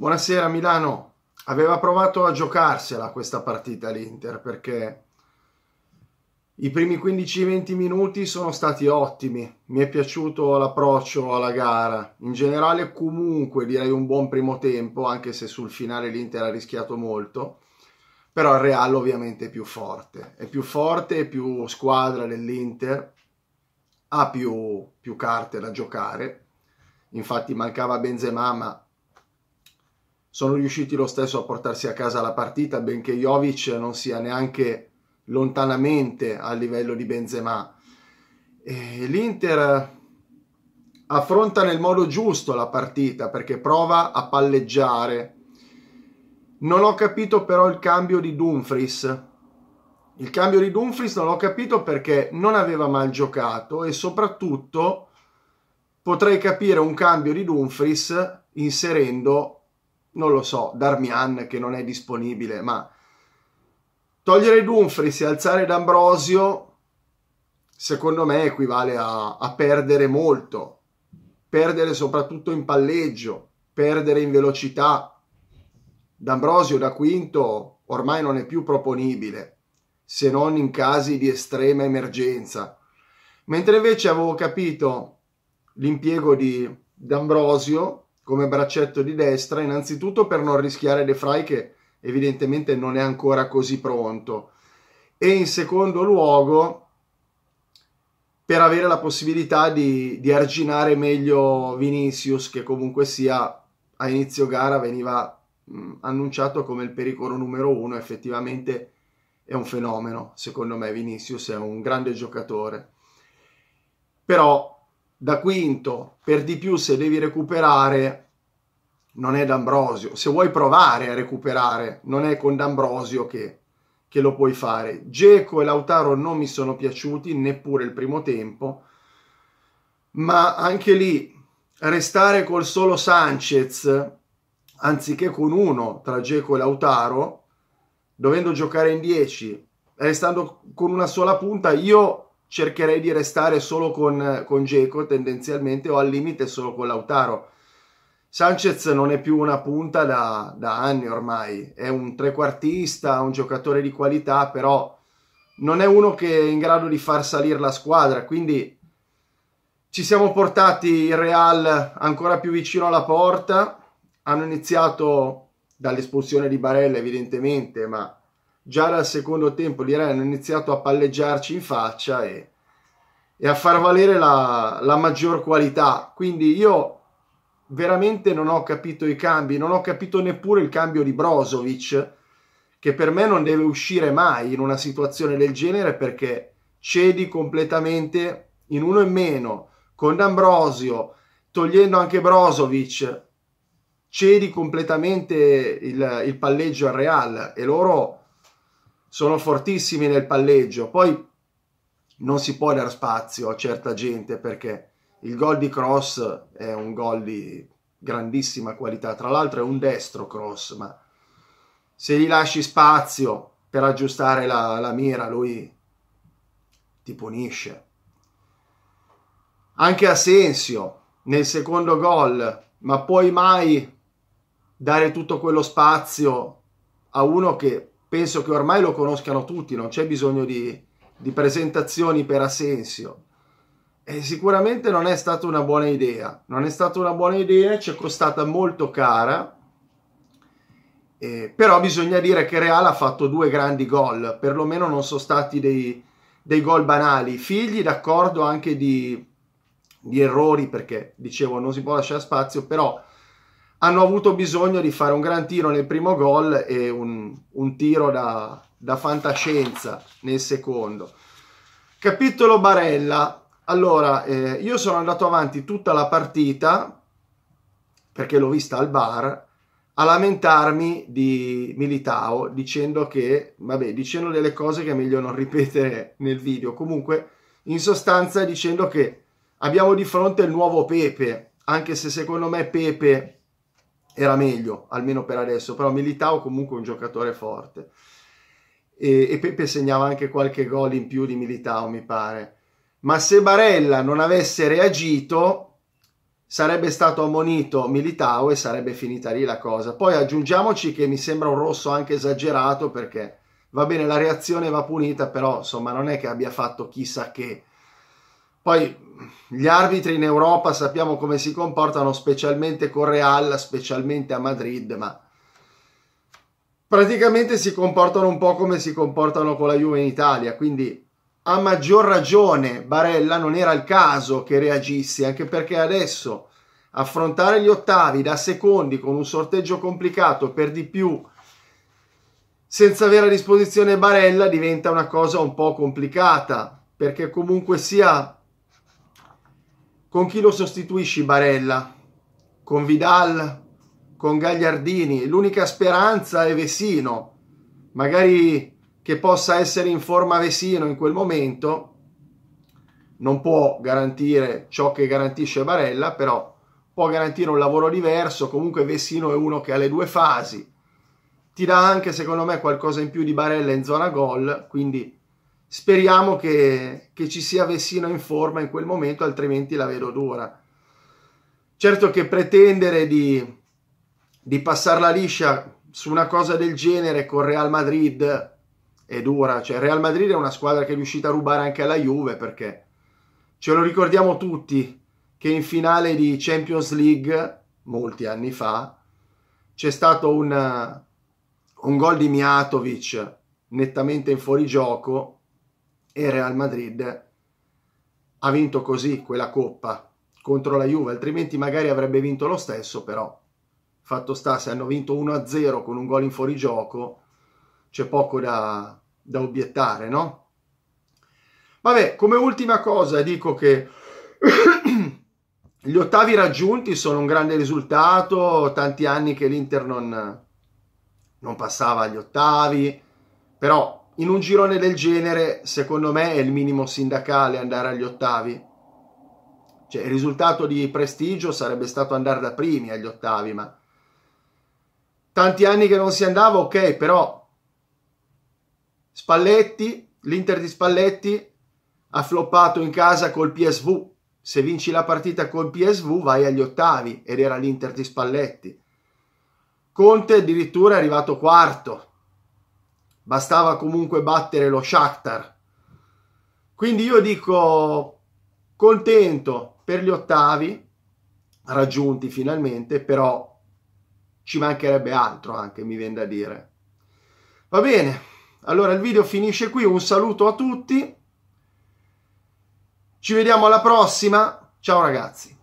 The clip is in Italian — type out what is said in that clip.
Buonasera Milano, aveva provato a giocarsela questa partita l'Inter perché i primi 15-20 minuti sono stati ottimi, mi è piaciuto l'approccio alla gara, in generale comunque direi un buon primo tempo anche se sul finale l'Inter ha rischiato molto, però il Real ovviamente è più forte, è più forte, è più squadra dell'Inter, ha più, più carte da giocare, infatti mancava Benzema ma sono riusciti lo stesso a portarsi a casa la partita, benché Jovic non sia neanche lontanamente a livello di Benzema. E L'Inter affronta nel modo giusto la partita perché prova a palleggiare. Non ho capito però il cambio di Dumfries. Il cambio di Dumfries non l'ho capito perché non aveva mal giocato e soprattutto potrei capire un cambio di Dumfries inserendo non lo so, Darmian che non è disponibile, ma togliere Dumfries e alzare D'Ambrosio secondo me equivale a, a perdere molto, perdere soprattutto in palleggio, perdere in velocità. D'Ambrosio da quinto ormai non è più proponibile, se non in casi di estrema emergenza. Mentre invece avevo capito l'impiego di D'Ambrosio come braccetto di destra, innanzitutto per non rischiare De Frey che evidentemente non è ancora così pronto e in secondo luogo per avere la possibilità di, di, arginare meglio Vinicius che comunque sia a inizio gara veniva mh, mm, annunciato come il pericolo numero uno effettivamente è un fenomeno secondo me Vinicius è un grande giocatore però da quinto, per di più se devi recuperare, non è D'Ambrosio. Se vuoi provare a recuperare, non è con D'Ambrosio che, che lo puoi fare. Geco e Lautaro non mi sono piaciuti, neppure il primo tempo, ma anche lì restare col solo Sanchez anziché con uno tra Geco e Lautaro, dovendo giocare in 10, restando con una sola punta, io cercherei di restare solo con, con Geco tendenzialmente o al limite solo con Lautaro. Sanchez non è più una punta da, da anni ormai, è un trequartista, un giocatore di qualità, però non è uno che è in grado di far salire la squadra, quindi ci siamo portati il Real ancora più vicino alla porta, hanno iniziato dall'espulsione di Barella evidentemente, ma già dal secondo tempo l'Iran hanno iniziato a palleggiarci in faccia e, e a far valere la, la maggior qualità. Quindi io veramente non ho capito i cambi, non ho capito neppure il cambio di Brozovic, che per me non deve uscire mai in una situazione del genere perché cedi completamente in uno in meno con D'Ambrosio, togliendo anche Brozovic, cedi completamente il, il palleggio al Real e loro sono fortissimi nel palleggio, poi non si può dar spazio a certa gente perché il gol di cross è un gol di grandissima qualità, tra l'altro è un destro cross, ma se gli lasci spazio per aggiustare la, la mira lui ti punisce. Anche Asensio nel secondo gol, ma puoi mai dare tutto quello spazio a uno che penso che ormai lo conoscano tutti, non c'è bisogno di, di presentazioni per Asensio. E sicuramente non è stata una buona idea, non è stata una buona idea, ci è costata molto cara, eh, però bisogna dire che Real ha fatto due grandi gol, perlomeno non sono stati dei, dei gol banali, figli d'accordo anche di, di errori, perché dicevo non si può lasciare spazio, però hanno avuto bisogno di fare un gran tiro nel primo gol e un, un tiro da, da fantascienza nel secondo. Capitolo Barella. Allora, eh, io sono andato avanti tutta la partita, perché l'ho vista al bar, a lamentarmi di Militao dicendo che, vabbè, dicendo delle cose che è meglio non ripetere nel video. Comunque, in sostanza dicendo che abbiamo di fronte il nuovo Pepe, anche se secondo me Pepe era meglio, almeno per adesso, però Militao comunque un giocatore forte. E, e Pepe segnava anche qualche gol in più di Militao, mi pare. Ma se Barella non avesse reagito, sarebbe stato ammonito Militao e sarebbe finita lì la cosa. Poi aggiungiamoci che mi sembra un rosso anche esagerato perché va bene, la reazione va punita, però insomma non è che abbia fatto chissà che. Poi gli arbitri in Europa sappiamo come si comportano, specialmente con Real, specialmente a Madrid, ma praticamente si comportano un po' come si comportano con la Juve in Italia, quindi a maggior ragione Barella non era il caso che reagissi, anche perché adesso affrontare gli ottavi da secondi con un sorteggio complicato per di più senza avere a disposizione Barella diventa una cosa un po' complicata perché comunque sia con chi lo sostituisci Barella? Con Vidal? Con Gagliardini? L'unica speranza è Vesino. Magari che possa essere in forma Vesino in quel momento non può garantire ciò che garantisce Barella, però può garantire un lavoro diverso. Comunque Vesino è uno che ha le due fasi. Ti dà anche, secondo me, qualcosa in più di Barella in zona gol, quindi speriamo che, che, ci sia Vessino in forma in quel momento, altrimenti la vedo dura. Certo che pretendere di, di passarla liscia su una cosa del genere con Real Madrid è dura. Cioè, Real Madrid è una squadra che è riuscita a rubare anche alla Juve perché ce lo ricordiamo tutti che in finale di Champions League, molti anni fa, c'è stato un, un gol di Mijatovic nettamente in fuorigioco e Real Madrid ha vinto così quella coppa contro la Juve, altrimenti magari avrebbe vinto lo stesso, però fatto sta se hanno vinto 1-0 con un gol in fuorigioco, c'è poco da, da obiettare, no? Vabbè, come ultima cosa dico che gli ottavi raggiunti sono un grande risultato, tanti anni che l'Inter non, non passava agli ottavi, però in un girone del genere, secondo me, è il minimo sindacale andare agli ottavi. Cioè, il risultato di prestigio sarebbe stato andare da primi agli ottavi, ma tanti anni che non si andava, ok, però Spalletti, l'Inter di Spalletti ha floppato in casa col PSV. Se vinci la partita col PSV vai agli ottavi ed era l'Inter di Spalletti. Conte addirittura è arrivato quarto bastava comunque battere lo Shakhtar. Quindi io dico contento per gli ottavi raggiunti finalmente, però ci mancherebbe altro anche, mi viene da dire. Va bene, allora il video finisce qui, un saluto a tutti, ci vediamo alla prossima, ciao ragazzi.